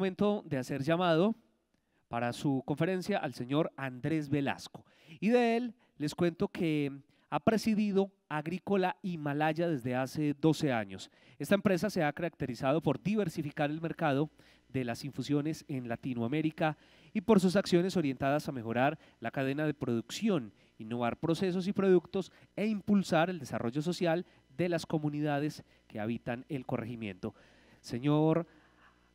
momento de hacer llamado para su conferencia al señor Andrés Velasco. Y de él les cuento que ha presidido Agrícola Himalaya desde hace 12 años. Esta empresa se ha caracterizado por diversificar el mercado de las infusiones en Latinoamérica y por sus acciones orientadas a mejorar la cadena de producción, innovar procesos y productos e impulsar el desarrollo social de las comunidades que habitan el corregimiento. Señor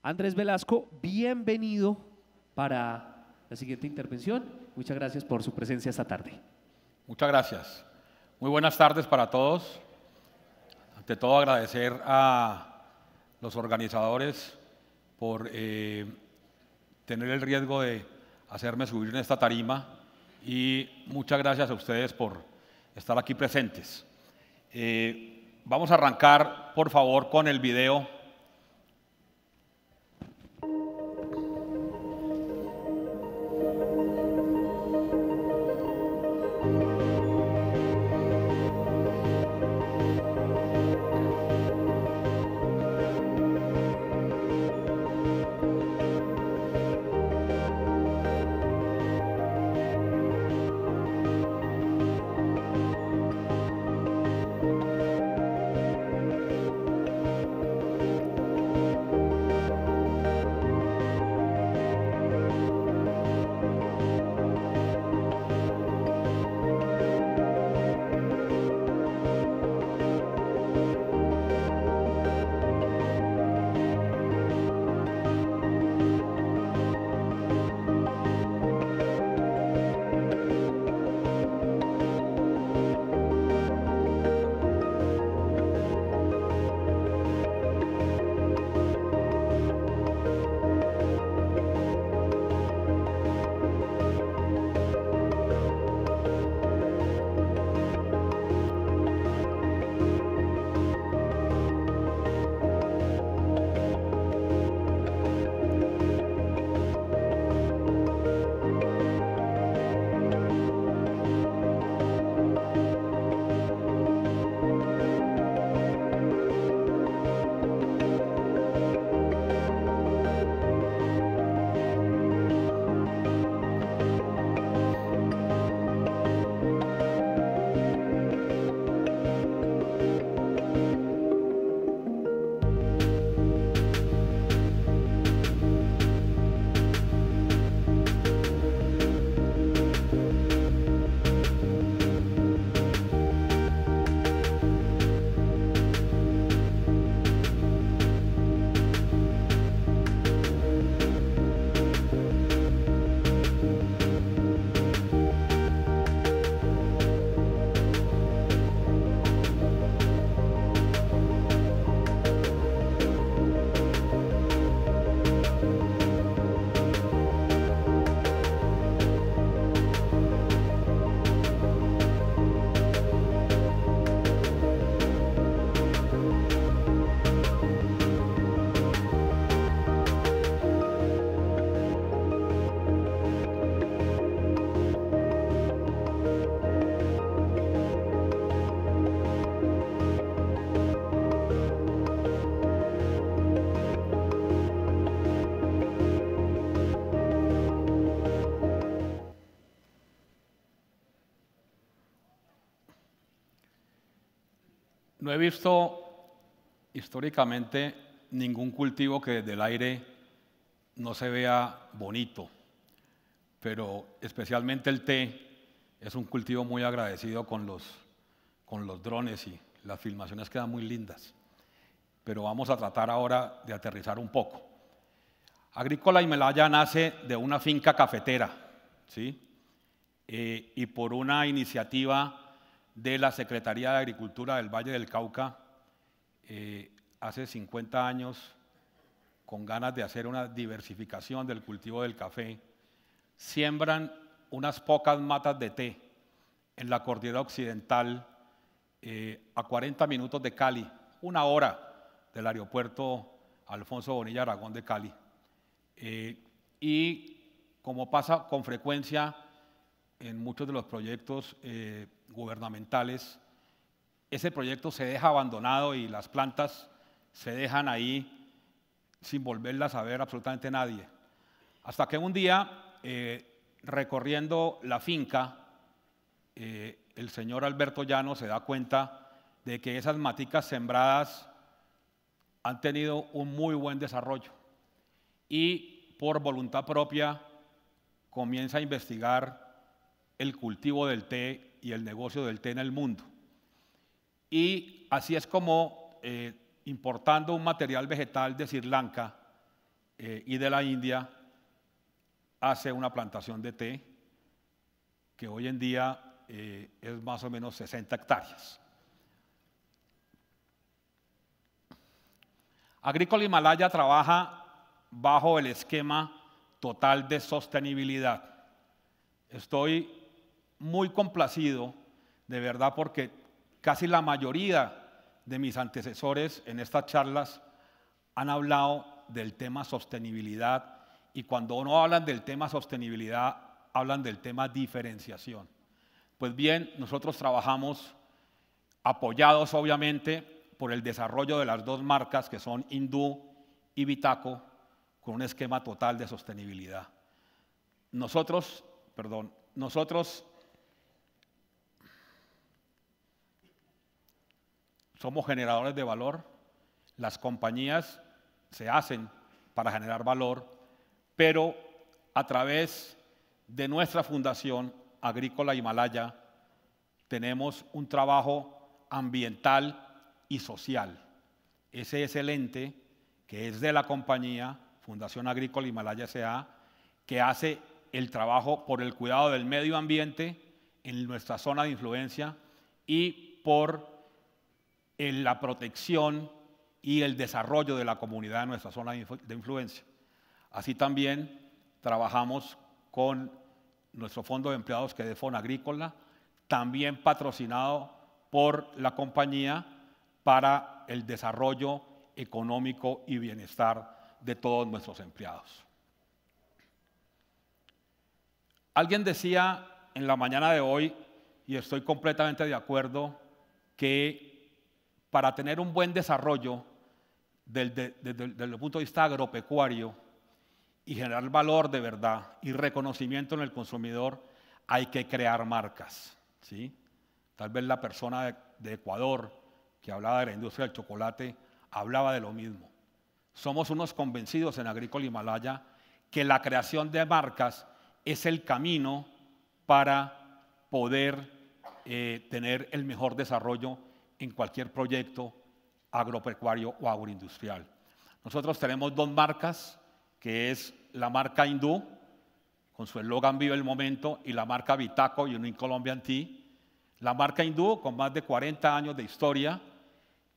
Andrés Velasco, bienvenido para la siguiente intervención. Muchas gracias por su presencia esta tarde. Muchas gracias. Muy buenas tardes para todos. Ante todo agradecer a los organizadores por eh, tener el riesgo de hacerme subir en esta tarima y muchas gracias a ustedes por estar aquí presentes. Eh, vamos a arrancar, por favor, con el video No he visto históricamente ningún cultivo que desde el aire no se vea bonito, pero especialmente el té es un cultivo muy agradecido con los, con los drones y las filmaciones quedan muy lindas. Pero vamos a tratar ahora de aterrizar un poco. Agrícola y nace de una finca cafetera, ¿sí? Eh, y por una iniciativa de la Secretaría de Agricultura del Valle del Cauca eh, hace 50 años con ganas de hacer una diversificación del cultivo del café, siembran unas pocas matas de té en la cordillera occidental eh, a 40 minutos de Cali, una hora del aeropuerto Alfonso Bonilla Aragón de Cali. Eh, y como pasa con frecuencia, en muchos de los proyectos eh, gubernamentales, ese proyecto se deja abandonado y las plantas se dejan ahí sin volverlas a ver absolutamente nadie. Hasta que un día, eh, recorriendo la finca, eh, el señor Alberto Llano se da cuenta de que esas maticas sembradas han tenido un muy buen desarrollo y por voluntad propia comienza a investigar el cultivo del té y el negocio del té en el mundo. Y así es como, eh, importando un material vegetal de Sri Lanka eh, y de la India, hace una plantación de té que hoy en día eh, es más o menos 60 hectáreas. Agrícola Himalaya trabaja bajo el esquema total de sostenibilidad. Estoy muy complacido, de verdad, porque casi la mayoría de mis antecesores en estas charlas han hablado del tema sostenibilidad y cuando no hablan del tema sostenibilidad, hablan del tema diferenciación. Pues bien, nosotros trabajamos apoyados obviamente por el desarrollo de las dos marcas que son Hindú y Bitaco con un esquema total de sostenibilidad. Nosotros, perdón, nosotros somos generadores de valor, las compañías se hacen para generar valor, pero a través de nuestra fundación Agrícola Himalaya tenemos un trabajo ambiental y social. Ese es el ente que es de la compañía Fundación Agrícola Himalaya S.A., que hace el trabajo por el cuidado del medio ambiente en nuestra zona de influencia y por en la protección y el desarrollo de la comunidad de nuestra zona de influencia. Así también trabajamos con nuestro fondo de empleados que es de Fondo Agrícola, también patrocinado por la compañía para el desarrollo económico y bienestar de todos nuestros empleados. Alguien decía en la mañana de hoy, y estoy completamente de acuerdo, que para tener un buen desarrollo desde, el punto de vista agropecuario y generar valor de verdad y reconocimiento en el consumidor, hay que crear marcas. ¿sí? Tal vez la persona de, Ecuador que hablaba de la industria del chocolate hablaba de lo mismo. Somos unos convencidos en Agrícola Himalaya que la creación de marcas es el camino para poder eh, tener el mejor desarrollo en cualquier proyecto agropecuario o agroindustrial. Nosotros tenemos dos marcas, que es la marca Hindú, con su eslogan Vive el Momento, y la marca Vitaco, y Unique Colombian Tea. La marca Hindú, con más de 40 años de historia,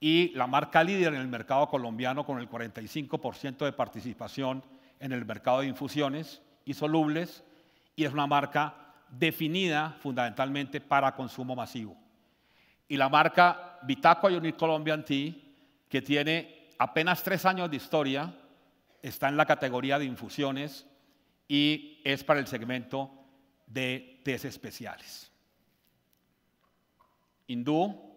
y la marca líder en el mercado colombiano, con el 45% de participación en el mercado de infusiones y solubles, y es una marca definida fundamentalmente para consumo masivo y la marca Bitaco Unit Colombian Tea, que tiene apenas tres años de historia, está en la categoría de infusiones y es para el segmento de tés especiales. Hindú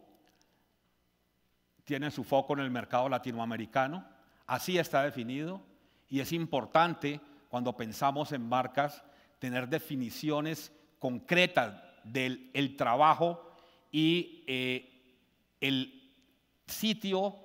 tiene su foco en el mercado latinoamericano, así está definido y es importante cuando pensamos en marcas tener definiciones concretas del trabajo y eh, el sitio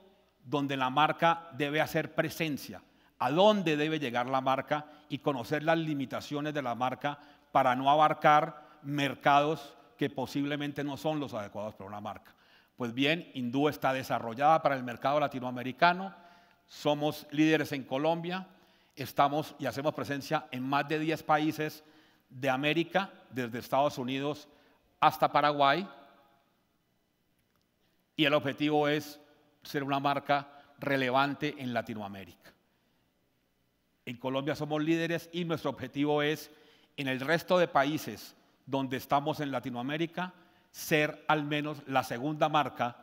donde la marca debe hacer presencia, a dónde debe llegar la marca y conocer las limitaciones de la marca para no abarcar mercados que posiblemente no son los adecuados para una marca. Pues bien, Hindú está desarrollada para el mercado latinoamericano, somos líderes en Colombia, estamos y hacemos presencia en más de 10 países de América, desde Estados Unidos hasta Paraguay, y el objetivo es ser una marca relevante en Latinoamérica. En Colombia somos líderes y nuestro objetivo es, en el resto de países donde estamos en Latinoamérica, ser al menos la segunda marca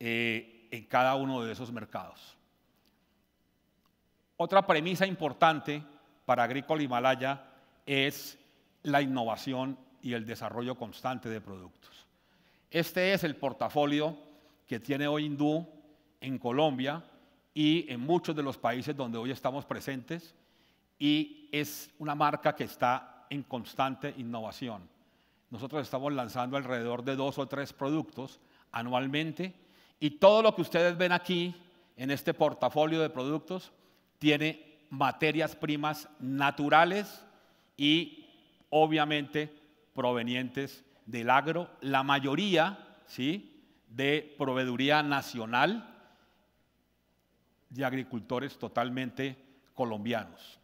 eh, en cada uno de esos mercados. Otra premisa importante para Agrícola Himalaya es la innovación y el desarrollo constante de productos. Este es el portafolio que tiene hoy hindú en Colombia y en muchos de los países donde hoy estamos presentes y es una marca que está en constante innovación. Nosotros estamos lanzando alrededor de dos o tres productos anualmente y todo lo que ustedes ven aquí en este portafolio de productos tiene materias primas naturales y obviamente provenientes del agro, la mayoría, ¿sí? de proveeduría nacional de agricultores totalmente colombianos.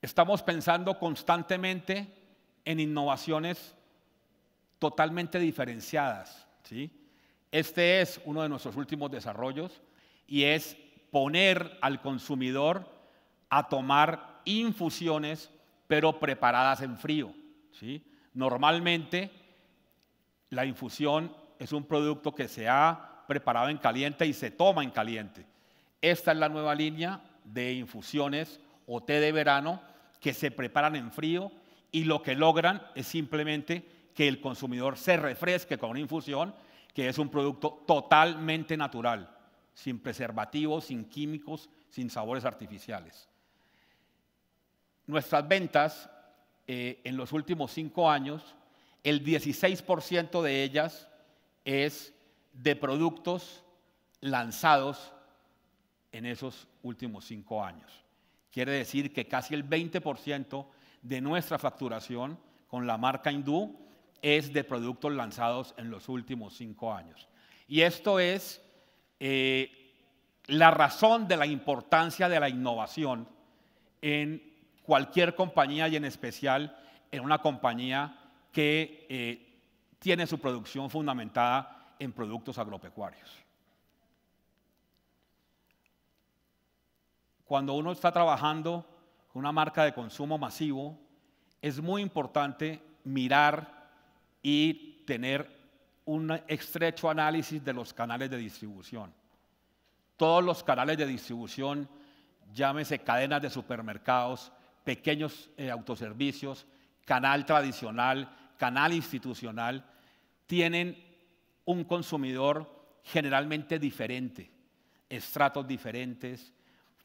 Estamos pensando constantemente en innovaciones totalmente diferenciadas. ¿sí? Este es uno de nuestros últimos desarrollos y es poner al consumidor a tomar infusiones pero preparadas en frío. ¿sí? Normalmente la infusión es un producto que se ha preparado en caliente y se toma en caliente. Esta es la nueva línea de infusiones o té de verano que se preparan en frío y lo que logran es simplemente que el consumidor se refresque con una infusión que es un producto totalmente natural, sin preservativos, sin químicos, sin sabores artificiales. Nuestras ventas eh, en los últimos cinco años, el 16% de ellas es de productos lanzados en esos últimos cinco años. Quiere decir que casi el 20% de nuestra facturación con la marca Hindú es de productos lanzados en los últimos cinco años. Y esto es eh, la razón de la importancia de la innovación en cualquier compañía y en especial en una compañía que eh, tiene su producción fundamentada en productos agropecuarios. Cuando uno está trabajando con una marca de consumo masivo, es muy importante mirar y tener un estrecho análisis de los canales de distribución. Todos los canales de distribución, llámese cadenas de supermercados, pequeños eh, autoservicios, canal tradicional, canal institucional, tienen un consumidor generalmente diferente, estratos diferentes,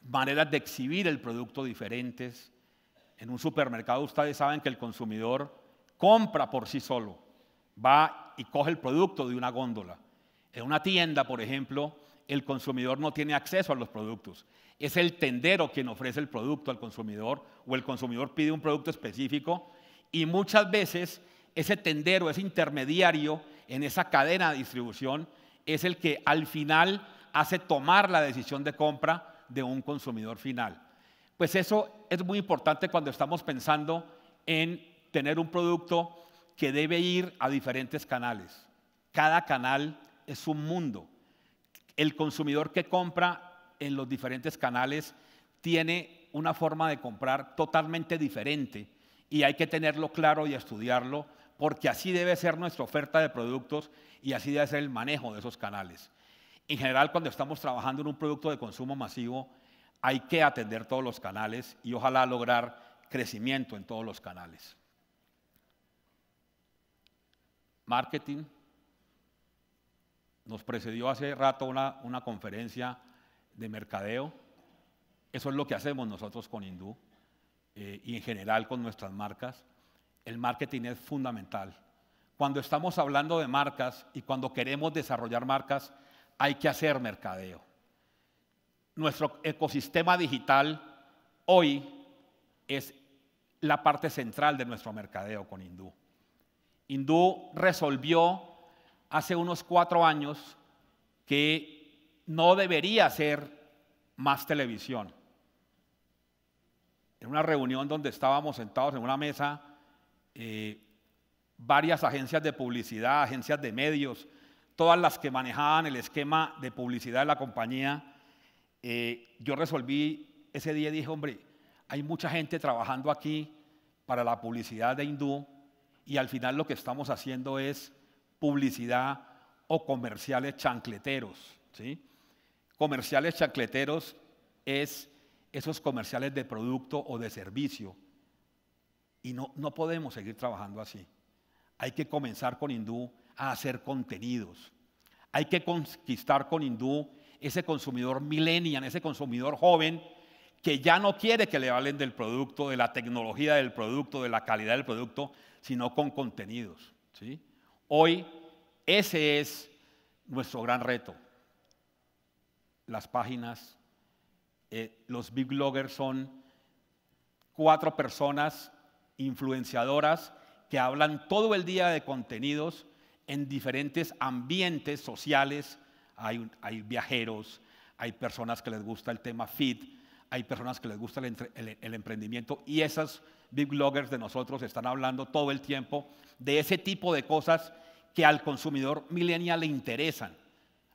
maneras de exhibir el producto diferentes. En un supermercado ustedes saben que el consumidor compra por sí solo, va y coge el producto de una góndola. En una tienda, por ejemplo, el consumidor no tiene acceso a los productos. Es el tendero quien ofrece el producto al consumidor o el consumidor pide un producto específico y muchas veces ese tendero, ese intermediario en esa cadena de distribución es el que al final hace tomar la decisión de compra de un consumidor final. Pues eso es muy importante cuando estamos pensando en tener un producto que debe ir a diferentes canales. Cada canal es un mundo el consumidor que compra en los diferentes canales tiene una forma de comprar totalmente diferente y hay que tenerlo claro y estudiarlo porque así debe ser nuestra oferta de productos y así debe ser el manejo de esos canales. En general, cuando estamos trabajando en un producto de consumo masivo, hay que atender todos los canales y ojalá lograr crecimiento en todos los canales. Marketing, nos precedió hace rato una, conferencia de mercadeo. Eso es lo que hacemos nosotros con Hindú eh, y en general con nuestras marcas. El marketing es fundamental. Cuando estamos hablando de marcas y cuando queremos desarrollar marcas, hay que hacer mercadeo. Nuestro ecosistema digital hoy es la parte central de nuestro mercadeo con Hindú. Hindú resolvió hace unos cuatro años que no debería ser más televisión. En una reunión donde estábamos sentados en una mesa, eh, varias agencias de publicidad, agencias de medios, todas las que manejaban el esquema de publicidad de la compañía, eh, yo resolví ese día y dije, hombre, hay mucha gente trabajando aquí para la publicidad de Hindú y al final lo que estamos haciendo es publicidad o comerciales chancleteros. ¿sí? Comerciales chancleteros es esos comerciales de producto o de servicio. Y no, no podemos seguir trabajando así. Hay que comenzar con Hindú a hacer contenidos. Hay que conquistar con Hindú ese consumidor millennial, ese consumidor joven que ya no quiere que le valen del producto, de la tecnología del producto, de la calidad del producto, sino con contenidos. ¿sí? Hoy ese es nuestro gran reto. Las páginas, eh, los big bloggers son cuatro personas influenciadoras que hablan todo el día de contenidos en diferentes ambientes sociales. Hay, hay viajeros, hay personas que les gusta el tema fit, hay personas que les gusta el, emprendimiento y esas big bloggers de nosotros están hablando todo el tiempo de ese tipo de cosas que al consumidor millennial le interesan.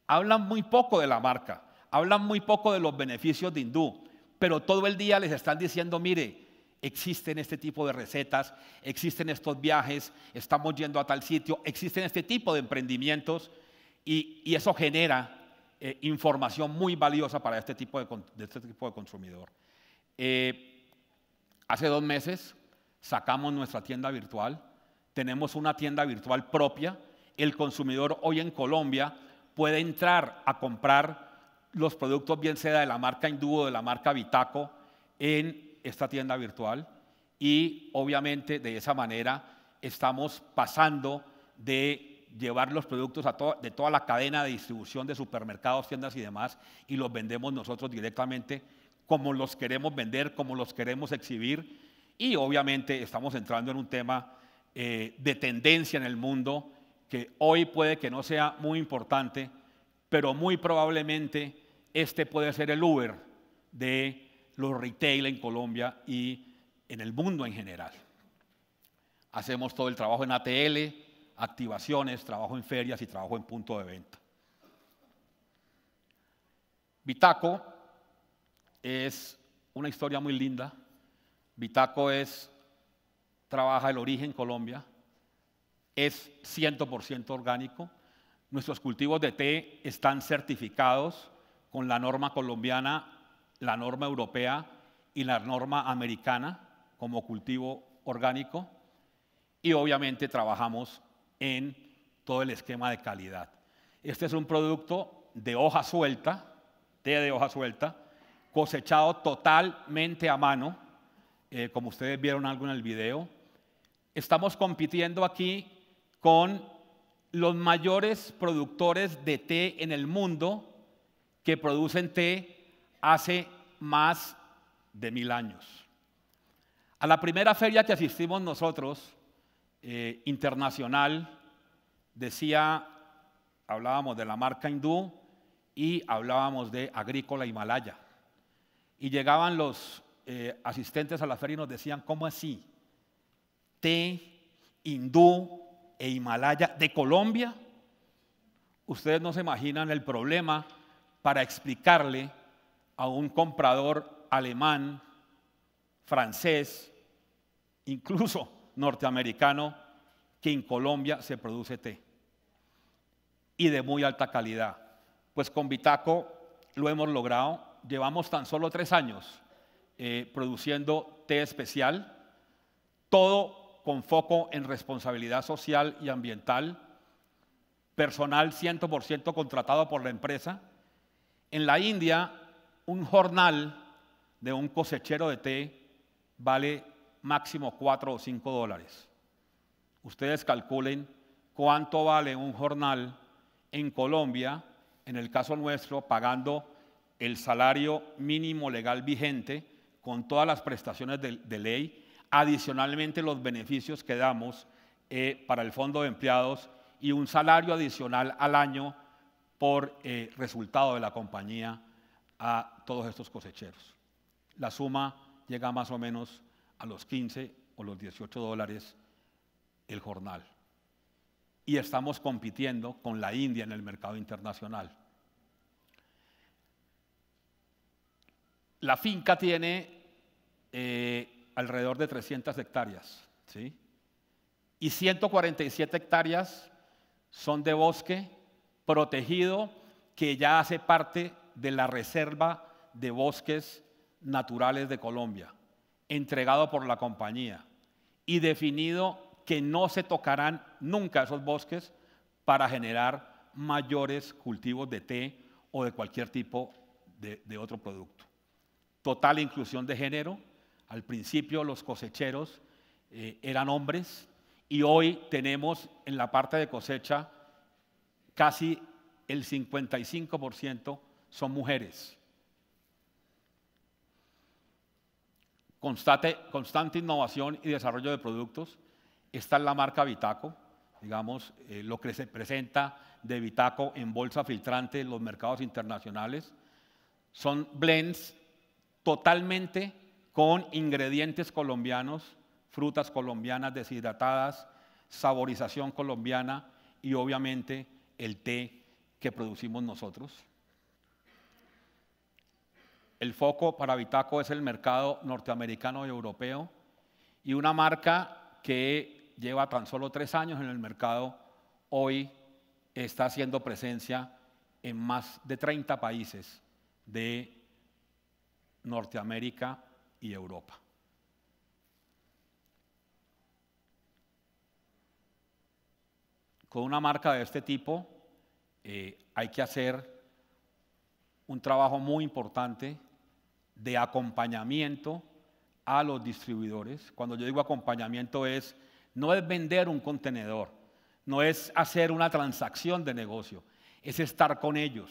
Hablan muy poco de la marca, hablan muy poco de los beneficios de hindú, pero todo el día les están diciendo, mire, existen este tipo de recetas, existen estos viajes, estamos yendo a tal sitio, existen este tipo de emprendimientos y eso genera eh, información muy valiosa para este tipo de, este tipo de consumidor. Eh, hace dos meses sacamos nuestra tienda virtual, tenemos una tienda virtual propia, el consumidor hoy en Colombia puede entrar a comprar los productos, bien sea de la marca o de la marca Vitaco, en esta tienda virtual y obviamente de esa manera estamos pasando de llevar los productos a de toda la cadena de distribución de supermercados, tiendas y demás, y los vendemos nosotros directamente como los queremos vender, como los queremos exhibir. Y obviamente estamos entrando en un tema eh, de tendencia en el mundo que hoy puede que no sea muy importante, pero muy probablemente este puede ser el Uber de los retail en Colombia y en el mundo en general. Hacemos todo el trabajo en ATL, activaciones, trabajo en ferias y trabajo en punto de venta. Bitaco es una historia muy linda. Bitaco es, trabaja el origen Colombia, es 100% orgánico. Nuestros cultivos de té están certificados con la norma colombiana, la norma europea y la norma americana como cultivo orgánico. Y obviamente trabajamos en todo el esquema de calidad. Este es un producto de hoja suelta, té de hoja suelta, cosechado totalmente a mano, eh, como ustedes vieron algo en el video. Estamos compitiendo aquí con los mayores productores de té en el mundo que producen té hace más de mil años. A la primera feria que asistimos nosotros, eh, internacional, decía, hablábamos de la marca hindú y hablábamos de agrícola Himalaya. Y llegaban los eh, asistentes a la feria y nos decían, ¿cómo así? Té, hindú e Himalaya de Colombia. Ustedes no se imaginan el problema para explicarle a un comprador alemán, francés, incluso norteamericano que en Colombia se produce té y de muy alta calidad. Pues con Bitaco lo hemos logrado. Llevamos tan solo tres años eh, produciendo té especial, todo con foco en responsabilidad social y ambiental, personal 100% contratado por la empresa. En la India, un jornal de un cosechero de té vale máximo 4 o 5 dólares. Ustedes calculen cuánto vale un jornal en Colombia, en el caso nuestro, pagando el salario mínimo legal vigente con todas las prestaciones de, ley, adicionalmente los beneficios que damos eh, para el fondo de empleados y un salario adicional al año por eh, resultado de la compañía a todos estos cosecheros. La suma llega más o menos a los 15 o los 18 dólares el jornal. Y estamos compitiendo con la India en el mercado internacional. La finca tiene eh, alrededor de 300 hectáreas, ¿sí? Y 147 hectáreas son de bosque protegido que ya hace parte de la reserva de bosques naturales de Colombia entregado por la compañía y definido que no se tocarán nunca esos bosques para generar mayores cultivos de té o de cualquier tipo de, otro producto. Total inclusión de género. Al principio los cosecheros eh, eran hombres y hoy tenemos en la parte de cosecha casi el 55% son mujeres. constante innovación y desarrollo de productos. está la marca Vitaco, digamos, eh, lo que se presenta de Vitaco en bolsa filtrante en los mercados internacionales. Son blends totalmente con ingredientes colombianos, frutas colombianas deshidratadas, saborización colombiana y obviamente el té que producimos nosotros. El foco para Bitaco es el mercado norteamericano y europeo y una marca que lleva tan solo tres años en el mercado, hoy está haciendo presencia en más de 30 países de Norteamérica y Europa. Con una marca de este tipo eh, hay que hacer un trabajo muy importante de acompañamiento a los distribuidores. Cuando yo digo acompañamiento es, no es vender un contenedor, no es hacer una transacción de negocio, es estar con ellos,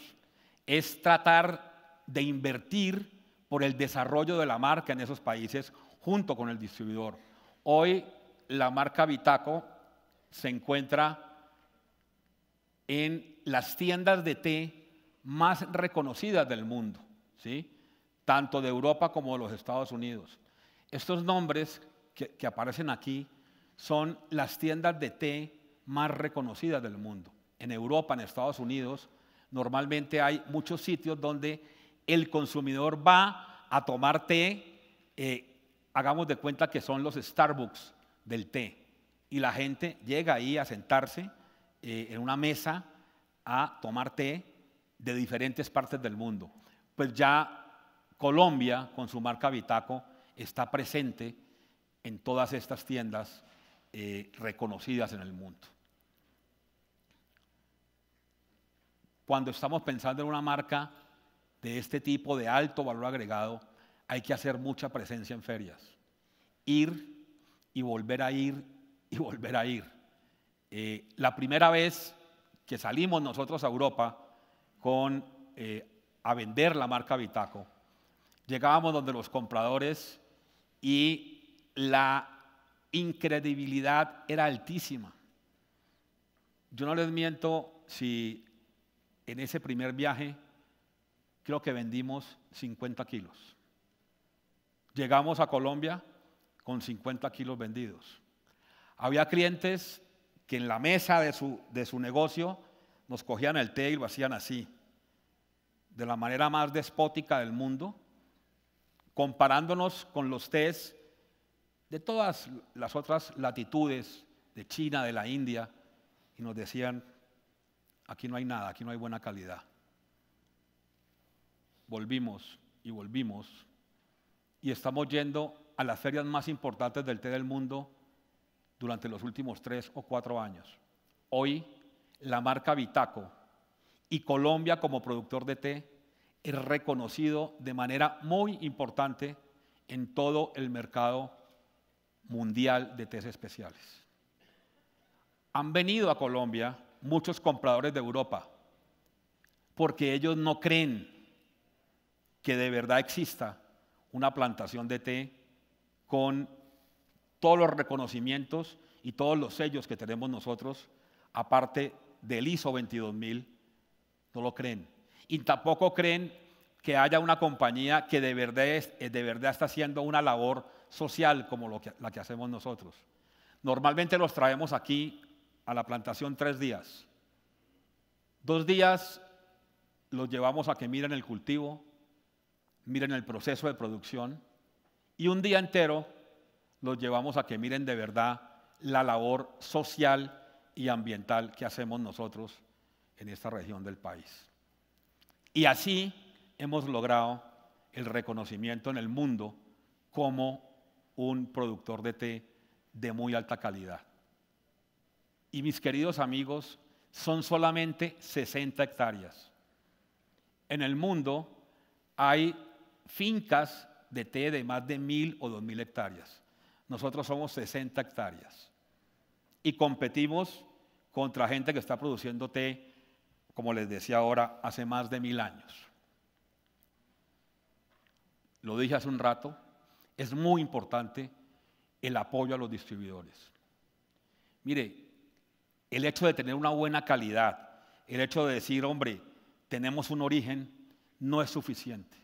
es tratar de invertir por el desarrollo de la marca en esos países junto con el distribuidor. Hoy la marca Bitaco se encuentra en las tiendas de té más reconocidas del mundo, ¿sí? tanto de Europa como de los Estados Unidos. Estos nombres que, aparecen aquí son las tiendas de té más reconocidas del mundo. En Europa, en Estados Unidos, normalmente hay muchos sitios donde el consumidor va a tomar té, eh, hagamos de cuenta que son los Starbucks del té, y la gente llega ahí a sentarse eh, en una mesa a tomar té de diferentes partes del mundo. Pues ya Colombia, con su marca Bitaco, está presente en todas estas tiendas eh, reconocidas en el mundo. Cuando estamos pensando en una marca de este tipo de alto valor agregado, hay que hacer mucha presencia en ferias. Ir y volver a ir y volver a ir. Eh, la primera vez que salimos nosotros a Europa con, eh, a vender la marca Bitaco, Llegábamos donde los compradores y la incredibilidad era altísima. Yo no les miento si en ese primer viaje creo que vendimos 50 kilos. Llegamos a Colombia con 50 kilos vendidos. Había clientes que en la mesa de su, de su negocio nos cogían el té y lo hacían así, de la manera más despótica del mundo comparándonos con los tés de todas las otras latitudes de China, de la India, y nos decían, aquí no hay nada, aquí no hay buena calidad. Volvimos y volvimos y estamos yendo a las ferias más importantes del té del mundo durante los últimos tres o cuatro años. Hoy, la marca Vitaco y Colombia como productor de té es reconocido de manera muy importante en todo el mercado mundial de test especiales. Han venido a Colombia muchos compradores de Europa porque ellos no creen que de verdad exista una plantación de té con todos los reconocimientos y todos los sellos que tenemos nosotros, aparte del ISO 22000, no lo creen y tampoco creen que haya una compañía que de verdad, eh, está haciendo una labor social como la que hacemos nosotros. Normalmente los traemos aquí a la plantación tres días. Dos días los llevamos a que miren el cultivo, miren el proceso de producción y un día entero los llevamos a que miren de verdad la labor social y ambiental que hacemos nosotros en esta región del país. Y así hemos logrado el reconocimiento en el mundo como un productor de té de muy alta calidad. Y mis queridos amigos, son solamente 60 hectáreas. En el mundo hay fincas de té de más de mil o dos mil hectáreas. Nosotros somos 60 hectáreas. Y competimos contra gente que está produciendo té como les decía ahora, hace más de mil años. Lo dije hace un rato, es muy importante el apoyo a los distribuidores. Mire, el hecho de tener una buena calidad, el hecho de decir, hombre, tenemos un origen, no es suficiente.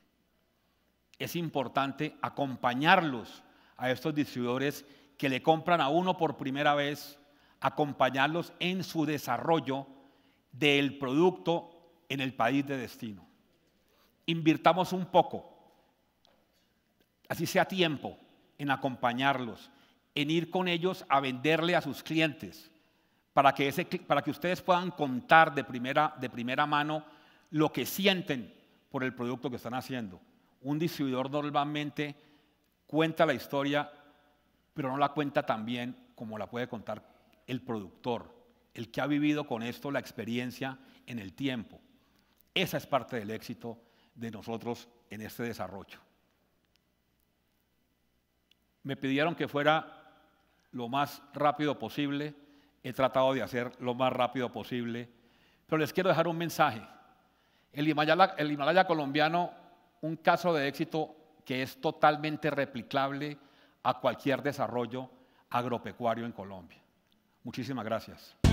Es importante acompañarlos a estos distribuidores que le compran a uno por primera vez, acompañarlos en su desarrollo del producto en el país de destino. Invirtamos un poco, así sea tiempo, en acompañarlos, en ir con ellos a venderle a sus clientes, para que, ustedes puedan contar de primera, de primera mano lo que sienten por el producto que están haciendo. Un distribuidor normalmente cuenta la historia, pero no la cuenta tan bien como la puede contar el productor el que ha vivido con esto la experiencia en el tiempo. Esa es parte del éxito de nosotros en este desarrollo. Me pidieron que fuera lo más rápido posible, he tratado de hacer lo más rápido posible, pero les quiero dejar un mensaje. El Himalaya, el Himalaya colombiano, un caso de éxito que es totalmente replicable a cualquier desarrollo agropecuario en Colombia. Muchísimas gracias.